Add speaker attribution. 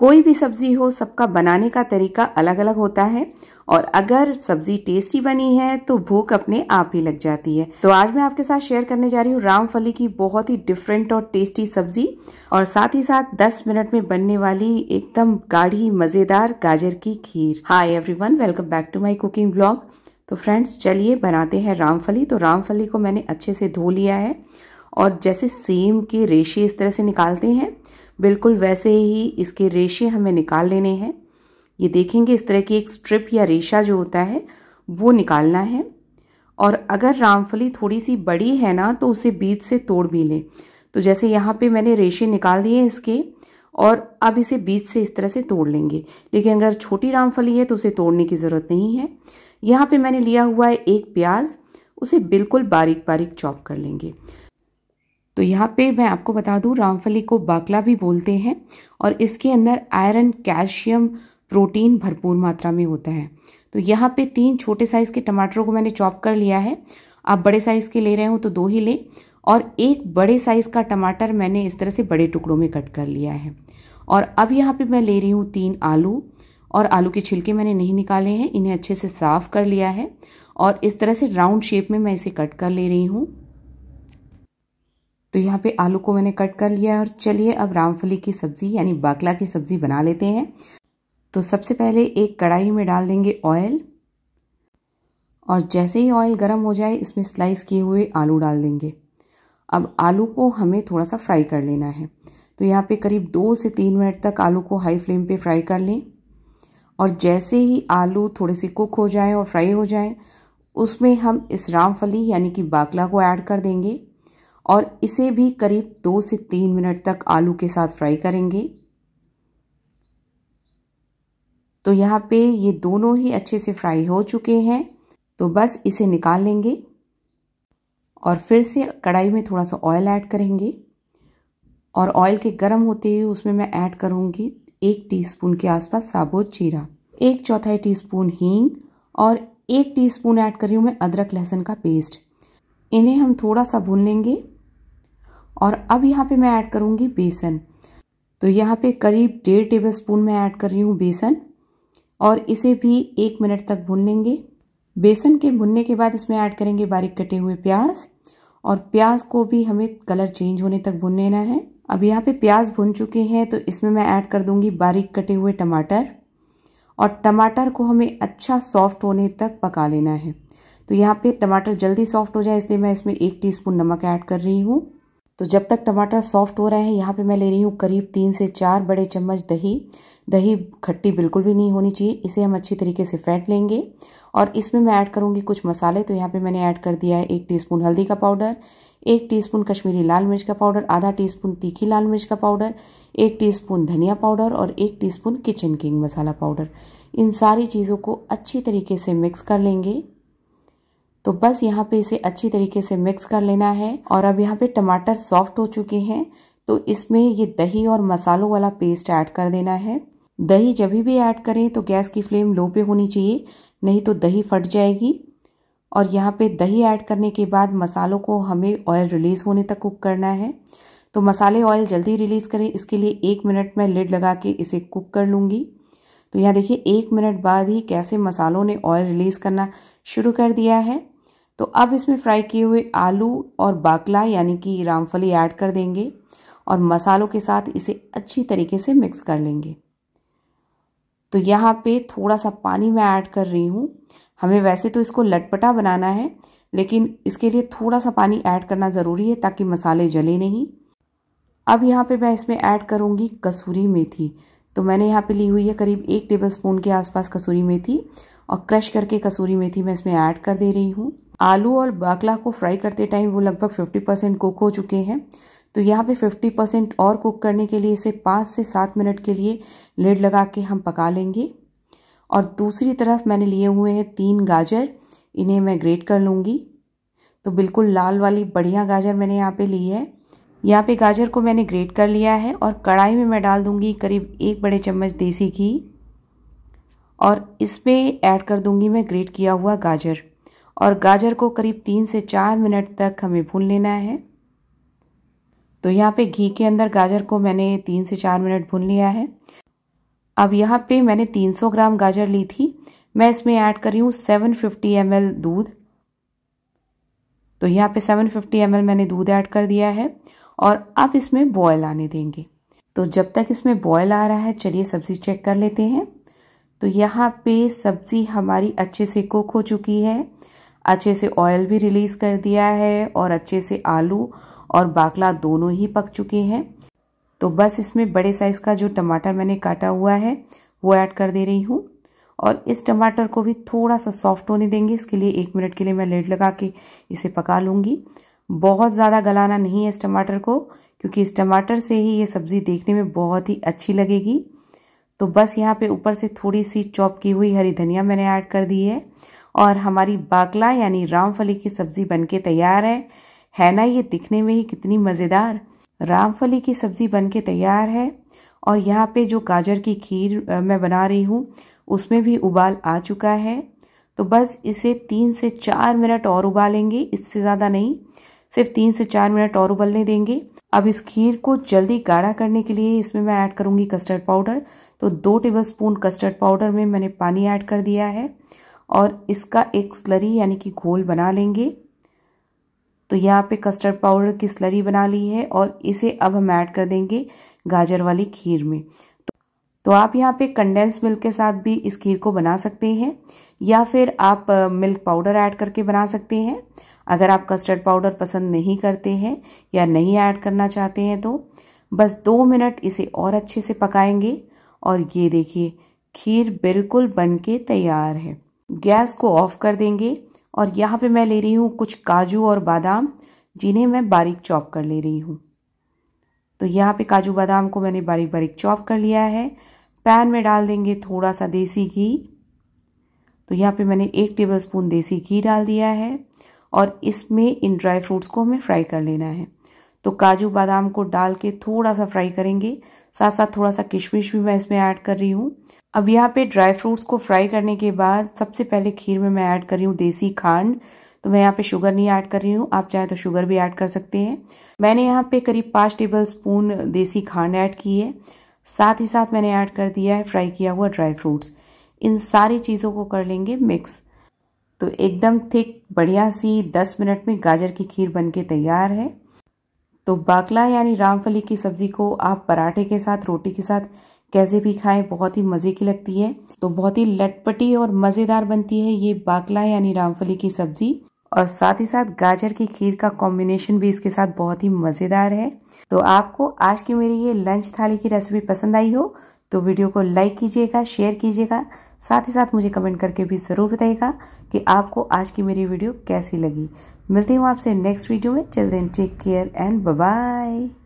Speaker 1: कोई भी सब्जी हो सबका बनाने का तरीका अलग अलग होता है और अगर सब्जी टेस्टी बनी है तो भूख अपने आप ही लग जाती है तो आज मैं आपके साथ शेयर करने जा रही हूँ रामफली की बहुत ही डिफरेंट और टेस्टी सब्जी और साथ ही साथ 10 मिनट में बनने वाली एकदम गाढ़ी मजेदार गाजर की खीर hi everyone welcome back to my cooking blog तो फ्रेंड्स चलिए बनाते हैं रामफली तो रामफली को मैंने अच्छे से धो लिया है और जैसे सेम के रेशे इस तरह से निकालते हैं बिल्कुल वैसे ही इसके रेशे हमें निकाल लेने हैं ये देखेंगे इस तरह की एक स्ट्रिप या रेशा जो होता है वो निकालना है और अगर रामफली थोड़ी सी बड़ी है ना तो उसे बीज से तोड़ भी लें तो जैसे यहाँ पे मैंने रेशे निकाल दिए इसके और अब इसे बीज से इस तरह से तोड़ लेंगे लेकिन अगर छोटी रामफली है तो उसे तोड़ने की ज़रूरत नहीं है यहाँ पे मैंने लिया हुआ है एक प्याज उसे बिल्कुल बारीक बारीक चॉप कर लेंगे तो यहाँ पे मैं आपको बता दूँ रामफली को बाकला भी बोलते हैं और इसके अंदर आयरन कैल्शियम प्रोटीन भरपूर मात्रा में होता है तो यहाँ पे तीन छोटे साइज़ के टमाटरों को मैंने चॉप कर लिया है आप बड़े साइज़ के ले रहे हो तो दो ही लें और एक बड़े साइज़ का टमाटर मैंने इस तरह से बड़े टुकड़ों में कट कर लिया है और अब यहाँ पे मैं ले रही हूँ तीन आलू और आलू के छिलके मैंने नहीं निकाले हैं इन्हें अच्छे से साफ़ कर लिया है और इस तरह से राउंड शेप में मैं इसे कट कर ले रही हूँ तो यहाँ पे आलू को मैंने कट कर लिया है और चलिए अब रामफली की सब्ज़ी यानी बाकला की सब्ज़ी बना लेते हैं तो सबसे पहले एक कढ़ाई में डाल देंगे ऑयल और जैसे ही ऑयल गर्म हो जाए इसमें स्लाइस किए हुए आलू डाल देंगे अब आलू को हमें थोड़ा सा फ्राई कर लेना है तो यहाँ पे करीब दो से तीन मिनट तक आलू को हाई फ्लेम पे फ्राई कर लें और जैसे ही आलू थोड़े से कुक हो जाएं और फ्राई हो जाएं उसमें हम इस रामफली यानी कि बाकला को ऐड कर देंगे और इसे भी करीब दो से तीन मिनट तक आलू के साथ फ्राई करेंगे तो यहाँ पे ये दोनों ही अच्छे से फ्राई हो चुके हैं तो बस इसे निकाल लेंगे और फिर से कढ़ाई में थोड़ा सा ऑयल ऐड करेंगे और ऑयल के गर्म होते ही उसमें मैं ऐड करूँगी एक टीस्पून के आसपास साबुत जीरा एक चौथाई टीस्पून हींग और एक टीस्पून ऐड करी हूँ मैं अदरक लहसुन का पेस्ट इन्हें हम थोड़ा सा भून लेंगे और अब यहाँ पे मैं ऐड करूँगी बेसन तो यहाँ पे करीब डेढ़ टेबल स्पून मैं ऐड कर रही हूँ बेसन और इसे भी एक मिनट तक भून लेंगे बेसन के भुनने के बाद इसमें ऐड करेंगे बारीक कटे हुए प्याज और प्याज को भी हमें कलर चेंज होने तक भुन लेना है अब यहाँ पे प्याज भुन चुके हैं तो इसमें मैं ऐड कर दूंगी बारीक कटे हुए टमाटर और टमाटर को हमें अच्छा सॉफ्ट होने तक पका लेना है तो यहाँ पे टमाटर जल्दी सॉफ्ट हो जाए इसलिए मैं इसमें एक टीस्पून नमक ऐड कर रही हूँ तो जब तक टमाटर सॉफ्ट हो रहे हैं यहाँ पे मैं ले रही हूँ करीब तीन से चार बड़े चम्मच दही दही खट्टी बिल्कुल भी नहीं होनी चाहिए इसे हम अच्छी तरीके से फेंट लेंगे और इसमें मैं ऐड करूँगी कुछ मसाले तो यहाँ पे मैंने ऐड कर दिया है एक टीस्पून हल्दी का पाउडर एक टीस्पून कश्मीरी लाल मिर्च का पाउडर आधा टीस्पून तीखी लाल मिर्च का पाउडर एक टीस्पून धनिया पाउडर और एक teaspoon kitchen king masala powder इन सारी चीज़ों को अच्छी तरीके से मिक्स कर लेंगे तो बस यहाँ पे इसे अच्छी तरीके से मिक्स कर लेना है और अब यहाँ पे टमाटर सॉफ्ट हो चुके हैं तो इसमें ये दही और मसालों वाला पेस्ट ऐड कर देना है दही जब भी ऐड करें तो गैस की फ्लेम लो पे होनी चाहिए नहीं तो दही फट जाएगी और यहाँ पे दही ऐड करने के बाद मसालों को हमें ऑयल रिलीज़ होने तक कुक करना है तो मसाले ऑयल जल्दी रिलीज़ करें इसके लिए एक मिनट में लिड लगा के इसे कुक कर लूँगी तो यहाँ देखिए एक मिनट बाद ही कैसे मसालों ने ऑयल रिलीज़ करना शुरू कर दिया है तो अब इसमें फ्राई किए हुए आलू और बाकला यानी कि रामफली ऐड कर देंगे और मसालों के साथ इसे अच्छी तरीके से मिक्स कर लेंगे तो यहाँ पे थोड़ा सा पानी मैं ऐड कर रही हूँ हमें वैसे तो इसको लटपटा बनाना है लेकिन इसके लिए थोड़ा सा पानी ऐड करना ज़रूरी है ताकि मसाले जले नहीं अब यहाँ पे मैं इसमें ऐड करूँगी कसूरी मेथी तो मैंने यहाँ पे ली हुई है करीब एक टेबल स्पून के आसपास कसूरी मेथी और क्रश करके कसूरी मेथी मैं इसमें ऐड कर दे रही हूँ आलू और बाकला को फ्राई करते टाइम वो लगभग 50 परसेंट कुक हो चुके हैं तो यहाँ पे 50 परसेंट और कुक करने के लिए इसे पाँच से सात मिनट के लिए लेड लगा के हम पका लेंगे और दूसरी तरफ मैंने लिए हुए हैं तीन गाजर इन्हें मैं ग्रेट कर लूँगी तो बिल्कुल लाल वाली बढ़िया गाजर मैंने यहाँ पर ली है यहाँ पर गाजर को मैंने ग्रेट कर लिया है और कढ़ाई में मैं डाल दूँगी करीब एक बड़े चम्मच देसी घी और इसमें ऐड कर दूँगी मैं ग्रेट किया हुआ गाजर और गाजर को करीब तीन से चार मिनट तक हमें भून लेना है तो यहाँ पे घी के अंदर गाजर को मैंने तीन से चार मिनट भून लिया है अब यहाँ पे मैंने 300 ग्राम गाजर ली थी मैं इसमें ऐड कर रही हूँ सेवन फिफ्टी एम दूध तो यहाँ पे 750 फिफ्टी मैंने दूध ऐड कर दिया है और अब इसमें बॉयल आने देंगे तो जब तक इसमें बॉयल आ रहा है चलिए सब्ज़ी चेक कर लेते हैं तो यहाँ पे सब्ज़ी हमारी अच्छे से कुक हो चुकी है अच्छे से ऑयल भी रिलीज़ कर दिया है और अच्छे से आलू और बाकला दोनों ही पक चुके हैं तो बस इसमें बड़े साइज़ का जो टमाटर मैंने काटा हुआ है वो ऐड कर दे रही हूँ और इस टमाटर को भी थोड़ा सा सॉफ्ट होने देंगे इसके लिए एक मिनट के लिए मैं लेट लगा के इसे पका लूँगी बहुत ज़्यादा गलाना नहीं है इस टमाटर को क्योंकि इस टमाटर से ही ये सब्ज़ी देखने में बहुत ही अच्छी लगेगी तो बस यहाँ पे ऊपर से थोड़ी सी चॉप की हुई हरी धनिया मैंने ऐड कर दी है और हमारी बाकला यानी रामफली की सब्जी बनके तैयार है है ना ये दिखने में ही कितनी मज़ेदार रामफली की सब्जी बनके तैयार है और यहाँ पे जो गाजर की खीर मैं बना रही हूँ उसमें भी उबाल आ चुका है तो बस इसे तीन से चार मिनट और उबालेंगे इससे ज़्यादा नहीं सिर्फ तीन से चार मिनट और उबलने देंगे अब इस खीर को जल्दी गाढ़ा करने के लिए इसमें मैं ऐड करूँगी कस्टर्ड पाउडर तो दो टेबल स्पून कस्टर्ड पाउडर में मैंने पानी ऐड कर दिया है और इसका एक स्लरी यानी कि घोल बना लेंगे तो यहाँ पे कस्टर्ड पाउडर की स्लरी बना ली है और इसे अब हम ऐड कर देंगे गाजर वाली खीर में तो, तो आप यहाँ पे कंडेंस मिल्क के साथ भी इस खीर को बना सकते हैं या फिर आप मिल्क पाउडर ऐड करके बना सकते हैं अगर आप कस्टर्ड पाउडर पसंद नहीं करते हैं या नहीं ऐड करना चाहते हैं तो बस दो मिनट इसे और अच्छे से पकाएंगे और ये देखिए खीर बिल्कुल बन के तैयार है गैस को ऑफ कर देंगे और यहाँ पे मैं ले रही हूँ कुछ काजू और बादाम जिन्हें मैं बारीक चॉप कर ले रही हूँ तो यहाँ पे काजू बादाम को मैंने बारीक बारीक चॉप कर लिया है पैन में डाल देंगे थोड़ा सा देसी घी तो यहाँ पे मैंने एक टेबल स्पून देसी घी डाल दिया है और इसमें इन ड्राई फ्रूट्स को हमें फ्राई कर लेना है तो काजू बादाम को डाल के थोड़ा सा फ्राई करेंगे साथ साथ थोड़ा सा किशमिश भी मैं इसमें ऐड कर रही हूँ अब यहाँ पे ड्राई फ्रूट्स को फ्राई करने के बाद सबसे पहले खीर में मैं ऐड कर रही हूँ देसी खांड तो मैं यहाँ पे शुगर नहीं ऐड कर रही हूँ आप चाहें तो शुगर भी ऐड कर सकते हैं मैंने यहाँ पे करीब पाँच टेबल स्पून देसी खांड ऐड की है साथ ही साथ मैंने ऐड कर दिया है फ्राई किया हुआ ड्राई फ्रूट्स इन सारी चीज़ों को कर लेंगे मिक्स तो एकदम थिक बढ़िया सी दस मिनट में गाजर की खीर बन के तैयार है तो बाकला यानी रामफली की सब्जी को आप पराठे के साथ रोटी के साथ कैसे भी खाएं बहुत ही मज़े की लगती है तो बहुत ही लटपटी और मज़ेदार बनती है ये बाकला यानी रामफली की सब्जी और साथ ही साथ गाजर की खीर का कॉम्बिनेशन भी इसके साथ बहुत ही मज़ेदार है तो आपको आज की मेरी ये लंच थाली की रेसिपी पसंद आई हो तो वीडियो को लाइक कीजिएगा शेयर कीजिएगा साथ ही साथ मुझे कमेंट करके भी ज़रूर बताइएगा कि आपको आज की मेरी वीडियो कैसी लगी मिलती हूँ आपसे नेक्स्ट वीडियो में चल दिन टेक केयर एंड बाय